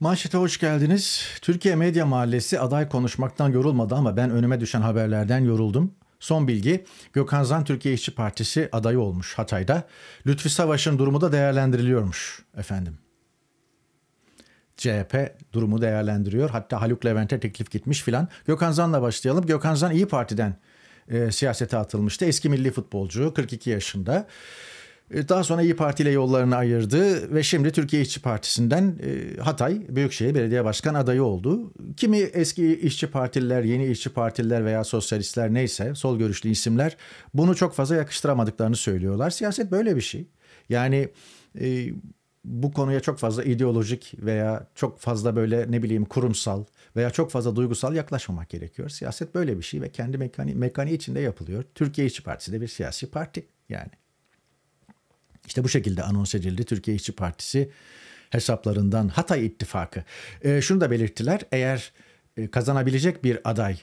Manşete hoş geldiniz. Türkiye Medya Mahallesi aday konuşmaktan yorulmadı ama ben önüme düşen haberlerden yoruldum. Son bilgi Gökhan Zan Türkiye İşçi Partisi adayı olmuş Hatay'da. Lütfi Savaş'ın durumu da değerlendiriliyormuş efendim. CHP durumu değerlendiriyor. Hatta Haluk Levent'e teklif gitmiş filan. Gökhan Zan'la başlayalım. Gökhan Zan İyi Parti'den e, siyasete atılmıştı. Eski milli futbolcu 42 yaşında. E, daha sonra İyi Parti ile yollarını ayırdı ve şimdi Türkiye İşçi Partisi'nden e, Hatay Büyükşehir Belediye Başkan adayı oldu. Kimi eski işçi partililer, yeni işçi partililer veya sosyalistler neyse sol görüşlü isimler bunu çok fazla yakıştıramadıklarını söylüyorlar. Siyaset böyle bir şey. Yani e, bu konuya çok fazla ideolojik veya çok fazla böyle ne bileyim kurumsal veya çok fazla duygusal yaklaşmamak gerekiyor. Siyaset böyle bir şey ve kendi mekani, mekani içinde yapılıyor. Türkiye İşçi Partisi de bir siyasi parti yani. İşte bu şekilde anons edildi. Türkiye İşçi Partisi hesaplarından Hatay İttifakı. E, şunu da belirttiler. Eğer e, kazanabilecek bir aday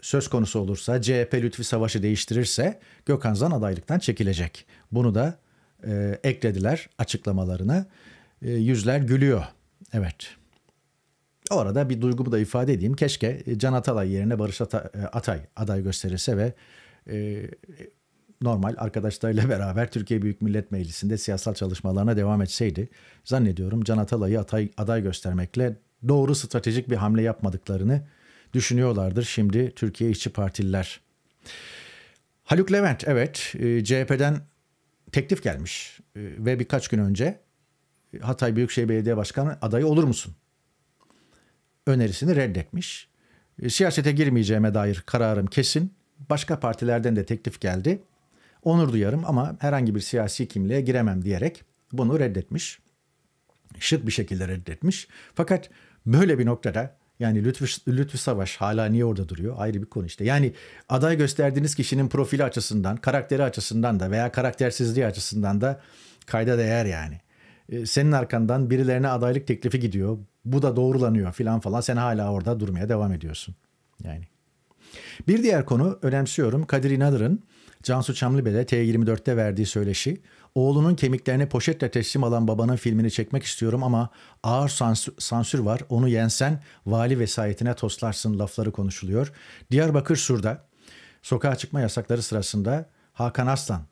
söz konusu olursa CHP Lütfi Savaş'ı değiştirirse Gökhan Zan adaylıktan çekilecek. Bunu da e, eklediler açıklamalarına. E, yüzler gülüyor. Evet. O arada bir duygumu da ifade edeyim. Keşke e, Can Atalay yerine Barış e, Atay aday gösterilse ve e, normal arkadaşlarıyla beraber Türkiye Büyük Millet Meclisi'nde siyasal çalışmalarına devam etseydi zannediyorum Can Atalay'ı aday, aday göstermekle doğru stratejik bir hamle yapmadıklarını düşünüyorlardır şimdi Türkiye İşçi Partililer. Haluk Levent evet e, CHP'den teklif gelmiş e, ve birkaç gün önce e, Hatay Büyükşehir Belediye Başkanı adayı olur musun? Önerisini reddetmiş. Siyasete girmeyeceğime dair kararım kesin. Başka partilerden de teklif geldi onur duyarım ama herhangi bir siyasi kimliğe giremem diyerek bunu reddetmiş. Şık bir şekilde reddetmiş. Fakat böyle bir noktada yani Lütfü, Lütfü Savaş hala niye orada duruyor ayrı bir konu işte. Yani aday gösterdiğiniz kişinin profili açısından, karakteri açısından da veya karaktersizliği açısından da kayda değer yani. Ee, senin arkandan birilerine adaylık teklifi gidiyor. Bu da doğrulanıyor filan falan. Sen hala orada durmaya devam ediyorsun. Yani. Bir diğer konu önemsiyorum. Kadir İnanır'ın Cansu Çamlıbel'e T24'te verdiği söyleşi, oğlunun kemiklerini poşetle teslim alan babanın filmini çekmek istiyorum ama ağır sansür, var, onu yensen vali vesayetine toslarsın lafları konuşuluyor. Diyarbakır Sur'da sokağa çıkma yasakları sırasında Hakan Aslan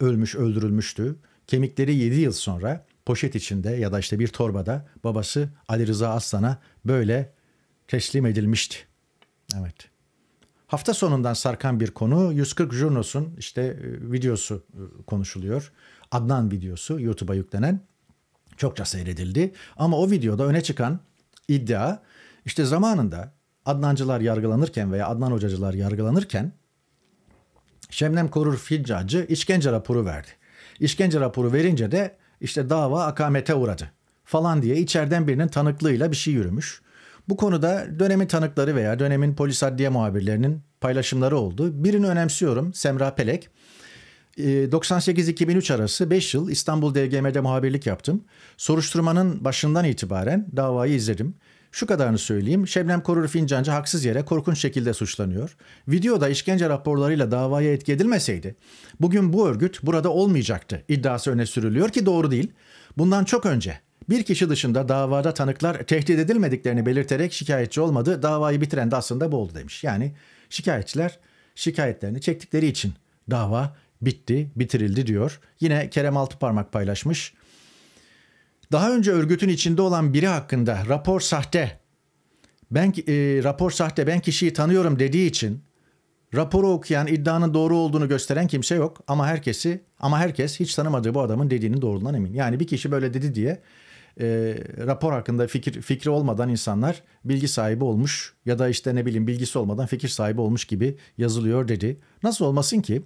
ölmüş öldürülmüştü. Kemikleri 7 yıl sonra poşet içinde ya da işte bir torbada babası Ali Rıza Aslan'a böyle teslim edilmişti. Evet. Hafta sonundan sarkan bir konu 140 junosun işte e, videosu e, konuşuluyor. Adnan videosu YouTube'a yüklenen çokça seyredildi. Ama o videoda öne çıkan iddia işte zamanında Adnancılar yargılanırken veya Adnan Hocacılar yargılanırken Şemnem Korur Ficcacı işkence raporu verdi. İşkence raporu verince de işte dava akamete uğradı falan diye içeriden birinin tanıklığıyla bir şey yürümüş. Bu konuda dönemin tanıkları veya dönemin polis adliye muhabirlerinin paylaşımları oldu. Birini önemsiyorum Semra Pelek. 98-2003 ee, arası 5 yıl İstanbul DGM'de muhabirlik yaptım. Soruşturmanın başından itibaren davayı izledim. Şu kadarını söyleyeyim. Şebnem Korur Fincancı haksız yere korkunç şekilde suçlanıyor. Videoda işkence raporlarıyla davaya etki edilmeseydi bugün bu örgüt burada olmayacaktı iddiası öne sürülüyor ki doğru değil. Bundan çok önce bir kişi dışında davada tanıklar tehdit edilmediklerini belirterek şikayetçi olmadı. Davayı bitiren de aslında bu oldu demiş. Yani şikayetçiler şikayetlerini çektikleri için dava bitti, bitirildi diyor. Yine Kerem Altıparmak paylaşmış. Daha önce örgütün içinde olan biri hakkında rapor sahte, ben e, rapor sahte, ben kişiyi tanıyorum dediği için raporu okuyan iddianın doğru olduğunu gösteren kimse yok ama herkesi ama herkes hiç tanımadığı bu adamın dediğinin doğruluğundan emin. Yani bir kişi böyle dedi diye e, rapor hakkında fikir fikri olmadan insanlar bilgi sahibi olmuş ya da işte ne bileyim bilgisi olmadan fikir sahibi olmuş gibi yazılıyor dedi. Nasıl olmasın ki?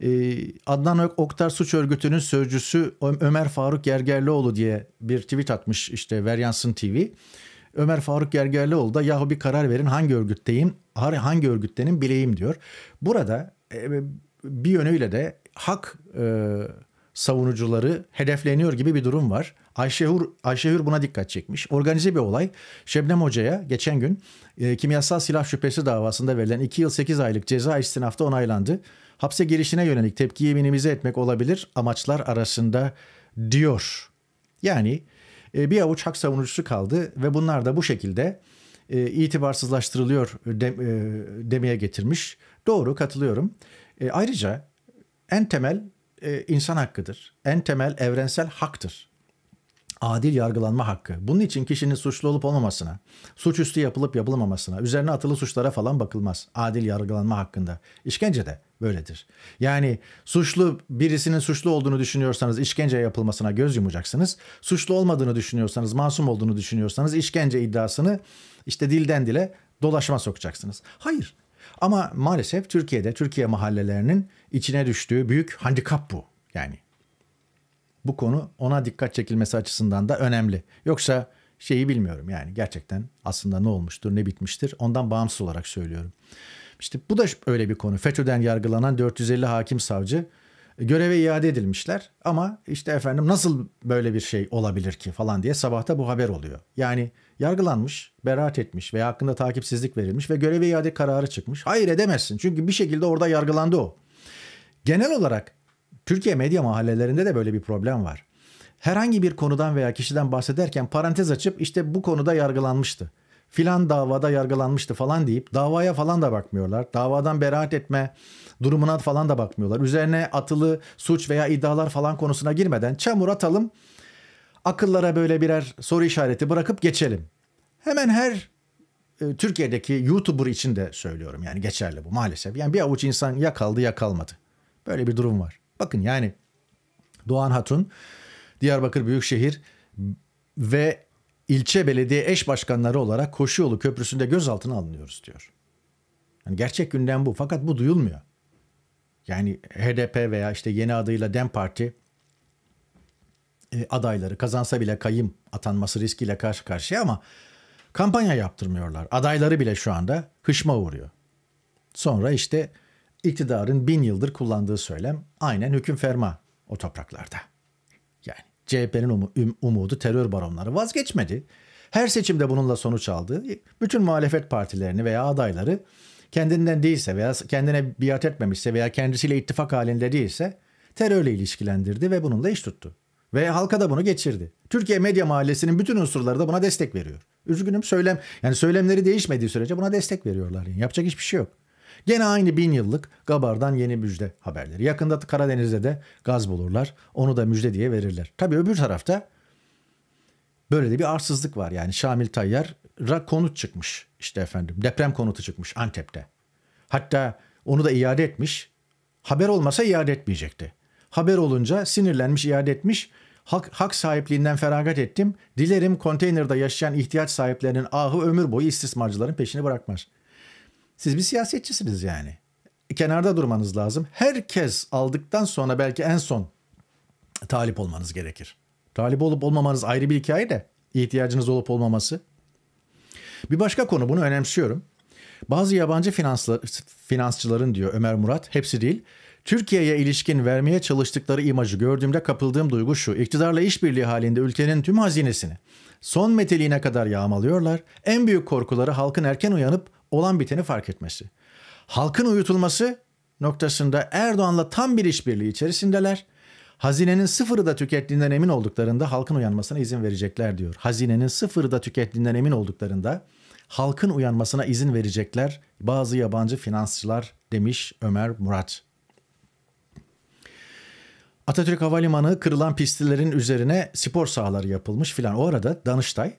E, Adnan Oktar Suç Örgütü'nün sözcüsü Ömer Faruk Gergerlioğlu diye bir tweet atmış işte Veryansın TV. Ömer Faruk Gergerlioğlu da yahu bir karar verin hangi örgütteyim, hangi örgüttenim bileyim diyor. Burada e, bir yönüyle de hak e, savunucuları hedefleniyor gibi bir durum var. Ayşehur, Ayşehur buna dikkat çekmiş. Organize bir olay. Şebnem Hoca'ya geçen gün e, kimyasal silah şüphesi davasında verilen 2 yıl 8 aylık ceza istinafta onaylandı. Hapse girişine yönelik tepkiyi minimize etmek olabilir amaçlar arasında diyor. Yani e, bir avuç hak savunucusu kaldı ve bunlar da bu şekilde e, itibarsızlaştırılıyor de, e, demeye getirmiş. Doğru katılıyorum. E, ayrıca en temel e, insan hakkıdır. En temel evrensel haktır. Adil yargılanma hakkı. Bunun için kişinin suçlu olup olmamasına, suçüstü yapılıp yapılmamasına, üzerine atılı suçlara falan bakılmaz. Adil yargılanma hakkında. İşkence de böyledir. Yani suçlu birisinin suçlu olduğunu düşünüyorsanız işkence yapılmasına göz yumacaksınız. Suçlu olmadığını düşünüyorsanız, masum olduğunu düşünüyorsanız işkence iddiasını işte dilden dile dolaşma sokacaksınız. Hayır, ama maalesef Türkiye'de Türkiye mahallelerinin içine düştüğü büyük handikap bu. Yani bu konu ona dikkat çekilmesi açısından da önemli. Yoksa şeyi bilmiyorum yani gerçekten aslında ne olmuştur ne bitmiştir ondan bağımsız olarak söylüyorum. İşte bu da öyle bir konu. FETÖ'den yargılanan 450 hakim savcı göreve iade edilmişler ama işte efendim nasıl böyle bir şey olabilir ki falan diye sabahta bu haber oluyor. Yani yargılanmış, beraat etmiş veya hakkında takipsizlik verilmiş ve göreve iade kararı çıkmış. Hayır edemezsin çünkü bir şekilde orada yargılandı o. Genel olarak Türkiye medya mahallelerinde de böyle bir problem var. Herhangi bir konudan veya kişiden bahsederken parantez açıp işte bu konuda yargılanmıştı filan davada yargılanmıştı falan deyip davaya falan da bakmıyorlar. Davadan beraat etme durumuna falan da bakmıyorlar. Üzerine atılı suç veya iddialar falan konusuna girmeden çamur atalım. Akıllara böyle birer soru işareti bırakıp geçelim. Hemen her e, Türkiye'deki YouTuber için de söylüyorum yani geçerli bu maalesef. Yani bir avuç insan ya kaldı ya kalmadı. Böyle bir durum var. Bakın yani Doğan Hatun Diyarbakır Büyükşehir ve ilçe belediye eş başkanları olarak Koşuyolu Köprüsü'nde gözaltına alınıyoruz diyor. Yani gerçek gündem bu fakat bu duyulmuyor. Yani HDP veya işte yeni adıyla DEM Parti e, adayları kazansa bile kayım atanması riskiyle karşı karşıya ama kampanya yaptırmıyorlar. Adayları bile şu anda hışma uğruyor. Sonra işte iktidarın bin yıldır kullandığı söylem aynen hüküm ferma o topraklarda. Yani CHP'nin umudu terör baronları vazgeçmedi. Her seçimde bununla sonuç aldı. Bütün muhalefet partilerini veya adayları kendinden değilse veya kendine biat etmemişse veya kendisiyle ittifak halinde değilse terörle ilişkilendirdi ve bununla iş tuttu. Ve halka da bunu geçirdi. Türkiye medya mahallesinin bütün unsurları da buna destek veriyor. Üzgünüm söylem yani söylemleri değişmediği sürece buna destek veriyorlar. Yani yapacak hiçbir şey yok. Gene aynı bin yıllık Gabar'dan yeni müjde haberleri. Yakında Karadeniz'de de gaz bulurlar. Onu da müjde diye verirler. Tabii öbür tarafta böyle de bir arsızlık var. Yani Şamil Tayyar'a konut çıkmış işte efendim. Deprem konutu çıkmış Antep'te. Hatta onu da iade etmiş. Haber olmasa iade etmeyecekti. Haber olunca sinirlenmiş iade etmiş. Hak, hak sahipliğinden feragat ettim. Dilerim konteynerde yaşayan ihtiyaç sahiplerinin ahı ömür boyu istismarcıların peşini bırakmaz.'' Siz bir siyasetçisiniz yani. Kenarda durmanız lazım. Herkes aldıktan sonra belki en son talip olmanız gerekir. Talip olup olmamanız ayrı bir hikaye de ihtiyacınız olup olmaması. Bir başka konu bunu önemsiyorum. Bazı yabancı finansçıların diyor Ömer Murat, hepsi değil, Türkiye'ye ilişkin vermeye çalıştıkları imajı gördüğümde kapıldığım duygu şu. İktidarla işbirliği halinde ülkenin tüm hazinesini son meteliğine kadar yağmalıyorlar. En büyük korkuları halkın erken uyanıp olan biteni fark etmesi. Halkın uyutulması noktasında Erdoğan'la tam bir işbirliği içerisindeler. Hazinenin sıfırı da tükettiğinden emin olduklarında halkın uyanmasına izin verecekler diyor. Hazinenin sıfırı da tükettiğinden emin olduklarında halkın uyanmasına izin verecekler bazı yabancı finansçılar demiş Ömer Murat. Atatürk Havalimanı kırılan pistlerin üzerine spor sahaları yapılmış filan. O arada Danıştay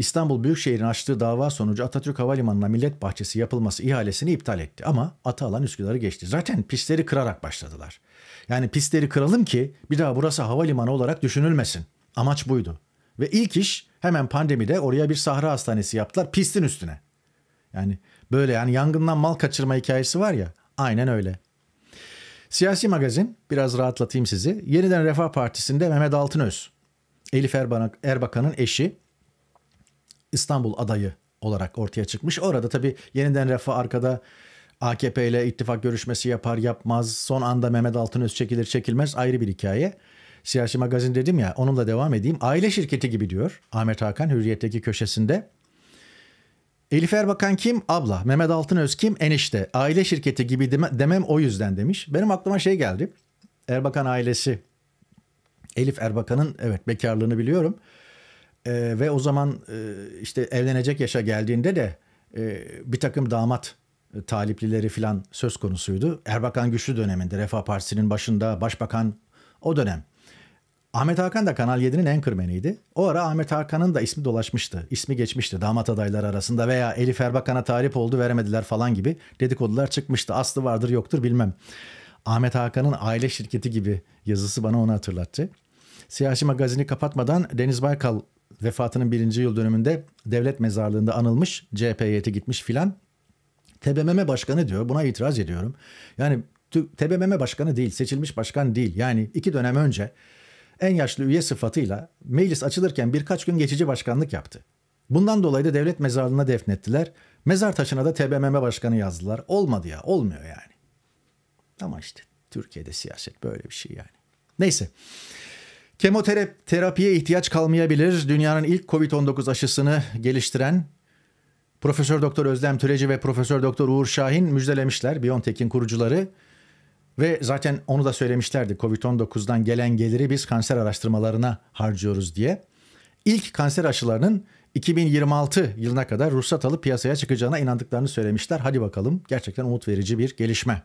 İstanbul Büyükşehir'in açtığı dava sonucu Atatürk Havalimanı'na millet bahçesi yapılması ihalesini iptal etti. Ama atı alan Üsküdar'ı geçti. Zaten pistleri kırarak başladılar. Yani pistleri kıralım ki bir daha burası havalimanı olarak düşünülmesin. Amaç buydu. Ve ilk iş hemen pandemide oraya bir sahra hastanesi yaptılar pistin üstüne. Yani böyle yani yangından mal kaçırma hikayesi var ya aynen öyle. Siyasi magazin biraz rahatlatayım sizi. Yeniden Refah Partisi'nde Mehmet Altınöz. Elif Erbakan'ın eşi İstanbul adayı olarak ortaya çıkmış. Orada tabii yeniden refah arkada AKP ile ittifak görüşmesi yapar yapmaz. Son anda Mehmet Altınöz çekilir çekilmez ayrı bir hikaye. Siyasi magazin dedim ya onunla devam edeyim. Aile şirketi gibi diyor Ahmet Hakan Hürriyet'teki köşesinde. Elif Erbakan kim? Abla. Mehmet Altınöz kim? Enişte. Aile şirketi gibi demem o yüzden demiş. Benim aklıma şey geldi. Erbakan ailesi. Elif Erbakan'ın evet bekarlığını biliyorum. E, ve o zaman e, işte evlenecek yaşa geldiğinde de e, bir takım damat e, taliplileri filan söz konusuydu. Erbakan Güçlü döneminde Refah Partisi'nin başında başbakan o dönem. Ahmet Hakan da Kanal 7'nin enkırmeniydi. O ara Ahmet Hakan'ın da ismi dolaşmıştı. İsmi geçmişti damat adayları arasında veya Elif Erbakan'a talip oldu veremediler falan gibi dedikodular çıkmıştı. Aslı vardır yoktur bilmem. Ahmet Hakan'ın aile şirketi gibi yazısı bana onu hatırlattı. Siyasi magazini kapatmadan Deniz Baykal vefatının birinci yıl dönümünde devlet mezarlığında anılmış. CHP heyeti gitmiş filan. TBMM başkanı diyor. Buna itiraz ediyorum. Yani TBMM başkanı değil, seçilmiş başkan değil. Yani iki dönem önce en yaşlı üye sıfatıyla meclis açılırken birkaç gün geçici başkanlık yaptı. Bundan dolayı da devlet mezarlığına defnettiler. Mezar taşına da TBMM başkanı yazdılar. Olmadı ya, olmuyor yani. Ama işte Türkiye'de siyaset böyle bir şey yani. Neyse. Kemoterapiye ihtiyaç kalmayabilir. Dünyanın ilk COVID-19 aşısını geliştiren Profesör Doktor Özlem Türeci ve Profesör Doktor Uğur Şahin müjdelemişler BioNTech'in kurucuları. Ve zaten onu da söylemişlerdi. Covid-19'dan gelen geliri biz kanser araştırmalarına harcıyoruz diye. İlk kanser aşılarının 2026 yılına kadar ruhsat alıp piyasaya çıkacağına inandıklarını söylemişler. Hadi bakalım gerçekten umut verici bir gelişme.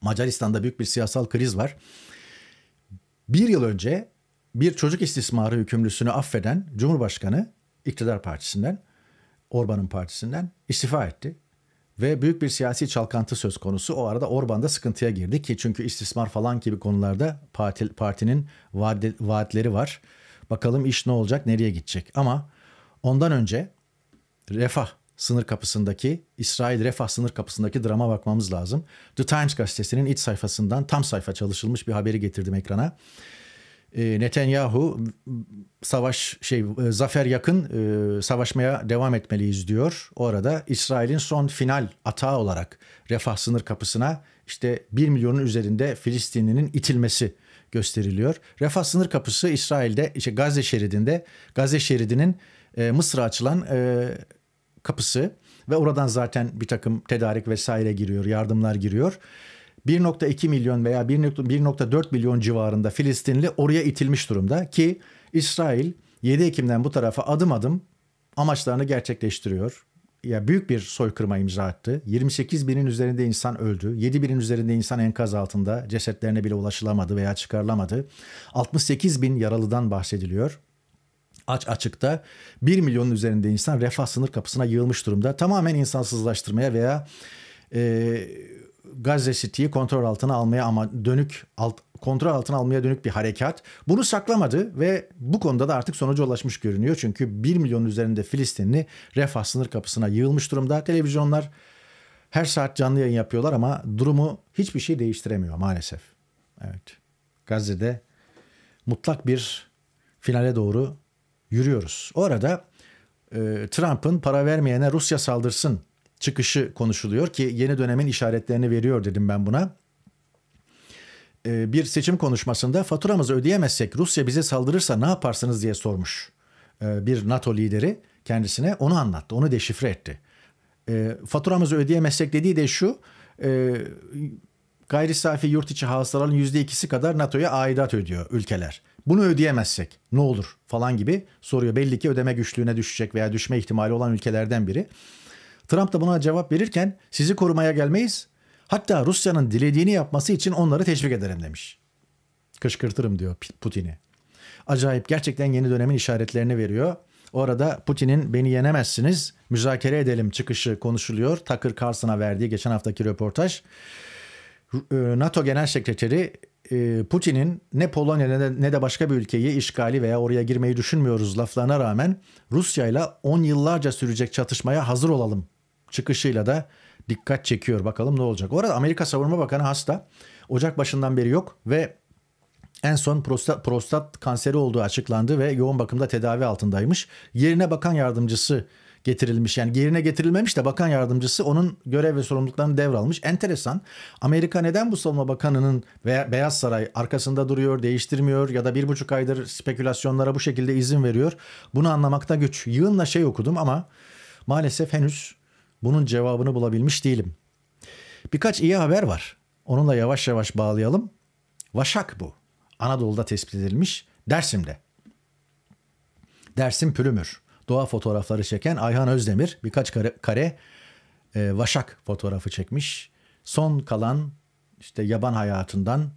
Macaristan'da büyük bir siyasal kriz var. Bir yıl önce bir çocuk istismarı hükümlüsünü affeden Cumhurbaşkanı iktidar partisinden, Orban'ın partisinden istifa etti. Ve büyük bir siyasi çalkantı söz konusu. O arada Orban da sıkıntıya girdi ki çünkü istismar falan gibi konularda parti, partinin vaadi, vaatleri var. Bakalım iş ne olacak, nereye gidecek. Ama ondan önce Refah sınır kapısındaki, İsrail Refah sınır kapısındaki drama bakmamız lazım. The Times gazetesinin iç sayfasından tam sayfa çalışılmış bir haberi getirdim ekrana. Ee, Netanyahu savaş şey e, zafer yakın e, savaşmaya devam etmeliyiz diyor. Orada İsrail'in son final atağı olarak Refah sınır kapısına işte 1 milyonun üzerinde Filistinlinin itilmesi gösteriliyor. Refah sınır kapısı İsrail'de işte Gazze şeridinde Gazze şeridinin e, Mısır'a açılan kapısı ve oradan zaten bir takım tedarik vesaire giriyor, yardımlar giriyor. 1.2 milyon veya 1.4 milyon civarında Filistinli oraya itilmiş durumda ki İsrail 7 Ekim'den bu tarafa adım adım amaçlarını gerçekleştiriyor. Ya büyük bir soykırıma imza attı. 28 binin üzerinde insan öldü. 7 binin üzerinde insan enkaz altında. Cesetlerine bile ulaşılamadı veya çıkarılamadı. 68 bin yaralıdan bahsediliyor aç açıkta 1 milyonun üzerinde insan refah sınır kapısına yığılmış durumda. Tamamen insansızlaştırmaya veya e, Gazze City'yi kontrol altına almaya ama dönük alt, kontrol altına almaya dönük bir harekat. Bunu saklamadı ve bu konuda da artık sonuca ulaşmış görünüyor. Çünkü 1 milyonun üzerinde Filistinli refah sınır kapısına yığılmış durumda. Televizyonlar her saat canlı yayın yapıyorlar ama durumu hiçbir şey değiştiremiyor maalesef. Evet. Gazze'de mutlak bir finale doğru yürüyoruz. Orada e, Trump'ın para vermeyene Rusya saldırsın çıkışı konuşuluyor ki yeni dönemin işaretlerini veriyor dedim ben buna. E, bir seçim konuşmasında faturamızı ödeyemezsek Rusya bize saldırırsa ne yaparsınız diye sormuş e, bir NATO lideri kendisine onu anlattı onu deşifre etti. E, faturamızı ödeyemezsek dediği de şu e, gayri safi yurt içi hasılanın %2'si kadar NATO'ya aidat ödüyor ülkeler. Bunu ödeyemezsek ne olur falan gibi soruyor. Belli ki ödeme güçlüğüne düşecek veya düşme ihtimali olan ülkelerden biri. Trump da buna cevap verirken sizi korumaya gelmeyiz. Hatta Rusya'nın dilediğini yapması için onları teşvik ederim demiş. Kışkırtırım diyor Putin'i. Acayip gerçekten yeni dönemin işaretlerini veriyor. Orada Putin'in beni yenemezsiniz, müzakere edelim çıkışı konuşuluyor. Tucker Carlson'a verdiği geçen haftaki röportaj. E, NATO Genel Sekreteri e, Putin'in ne Polonya ne de başka bir ülkeyi işgali veya oraya girmeyi düşünmüyoruz laflarına rağmen Rusya ile 10 yıllarca sürecek çatışmaya hazır olalım çıkışıyla da dikkat çekiyor. Bakalım ne olacak. Orada Amerika Savunma Bakanı hasta. Ocak başından beri yok ve en son prostat, prostat kanseri olduğu açıklandı ve yoğun bakımda tedavi altındaymış. Yerine bakan yardımcısı getirilmiş. Yani yerine getirilmemiş de bakan yardımcısı onun görev ve sorumluluklarını devralmış. Enteresan. Amerika neden bu savunma bakanının veya Beyaz Saray arkasında duruyor, değiştirmiyor ya da bir buçuk aydır spekülasyonlara bu şekilde izin veriyor? Bunu anlamakta güç. Yığınla şey okudum ama maalesef henüz bunun cevabını bulabilmiş değilim. Birkaç iyi haber var. Onunla yavaş yavaş bağlayalım. Vaşak bu. Anadolu'da tespit edilmiş. Dersim'de. Dersim Pülümür doğa fotoğrafları çeken Ayhan Özdemir birkaç kare, kare e, vaşak fotoğrafı çekmiş. Son kalan işte yaban hayatından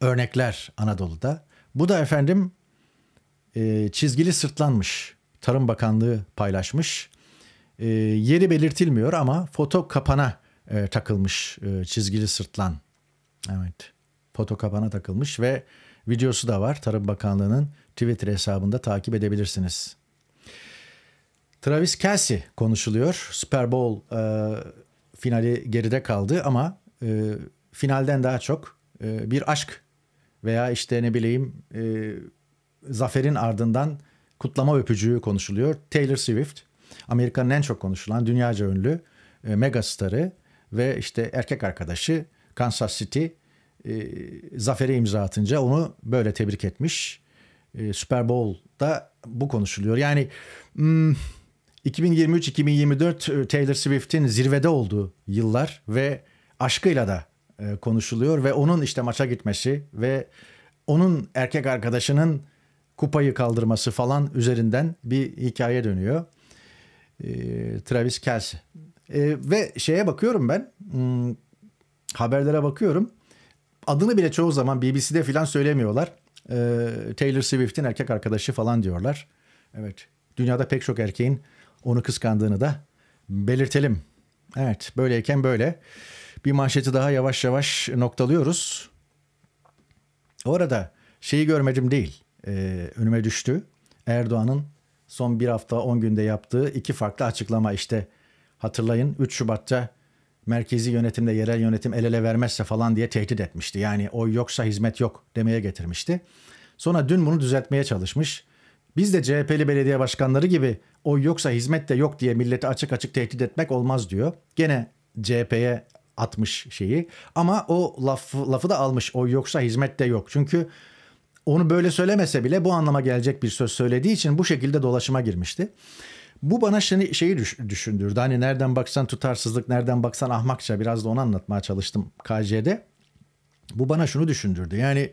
örnekler Anadolu'da. Bu da efendim e, çizgili sırtlanmış. Tarım Bakanlığı paylaşmış. E, yeri belirtilmiyor ama foto kapana e, takılmış e, çizgili sırtlan. Evet foto kapana takılmış ve videosu da var. Tarım Bakanlığı'nın Twitter hesabında takip edebilirsiniz. Travis Kelsey konuşuluyor. Super Bowl e, finali geride kaldı ama e, finalden daha çok e, bir aşk veya işte ne bileyim e, zaferin ardından kutlama öpücüğü konuşuluyor. Taylor Swift Amerika'nın en çok konuşulan dünyaca ünlü e, mega starı ve işte erkek arkadaşı Kansas City e, zaferi imza atınca onu böyle tebrik etmiş. E, Super Bowl'da bu konuşuluyor. Yani hmm, 2023-2024 e, Taylor Swift'in zirvede olduğu yıllar ve aşkıyla da e, konuşuluyor ve onun işte maça gitmesi ve onun erkek arkadaşının kupayı kaldırması falan üzerinden bir hikaye dönüyor. E, Travis Kelce. Ve şeye bakıyorum ben hmm, haberlere bakıyorum. Adını bile çoğu zaman BBC'de filan söylemiyorlar. Taylor Swift'in erkek arkadaşı falan diyorlar. Evet. Dünyada pek çok erkeğin onu kıskandığını da belirtelim. Evet böyleyken böyle bir manşeti daha yavaş yavaş noktalıyoruz. Orada şeyi görmedim değil ee, önüme düştü Erdoğan'ın son bir hafta 10 günde yaptığı iki farklı açıklama işte hatırlayın 3 Şubat'ta merkezi yönetimde yerel yönetim el ele vermezse falan diye tehdit etmişti. Yani o yoksa hizmet yok demeye getirmişti. Sonra dün bunu düzeltmeye çalışmış. Biz de CHP'li belediye başkanları gibi o yoksa hizmet de yok diye milleti açık açık tehdit etmek olmaz diyor. Gene CHP'ye atmış şeyi ama o lafı lafı da almış o yoksa hizmet de yok. Çünkü onu böyle söylemese bile bu anlama gelecek bir söz söylediği için bu şekilde dolaşıma girmişti. Bu bana şimdi şeyi düşündürdü. Hani nereden baksan tutarsızlık, nereden baksan ahmakça biraz da onu anlatmaya çalıştım KJ'de. Bu bana şunu düşündürdü. Yani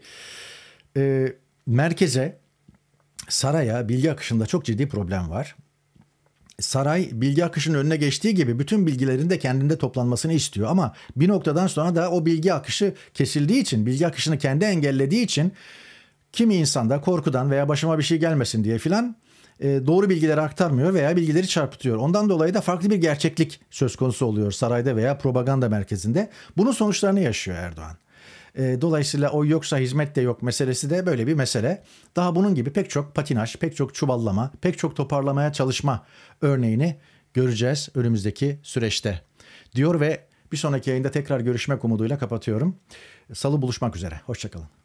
e, merkeze, saraya bilgi akışında çok ciddi problem var saray bilgi akışının önüne geçtiği gibi bütün bilgilerin de kendinde toplanmasını istiyor. Ama bir noktadan sonra da o bilgi akışı kesildiği için, bilgi akışını kendi engellediği için kimi insanda korkudan veya başıma bir şey gelmesin diye filan e, doğru bilgileri aktarmıyor veya bilgileri çarpıtıyor. Ondan dolayı da farklı bir gerçeklik söz konusu oluyor sarayda veya propaganda merkezinde. Bunun sonuçlarını yaşıyor Erdoğan. E, dolayısıyla o yoksa hizmet de yok meselesi de böyle bir mesele. Daha bunun gibi pek çok patinaj, pek çok çuvallama, pek çok toparlamaya çalışma örneğini göreceğiz önümüzdeki süreçte. Diyor ve bir sonraki yayında tekrar görüşmek umuduyla kapatıyorum. Salı buluşmak üzere. Hoşçakalın.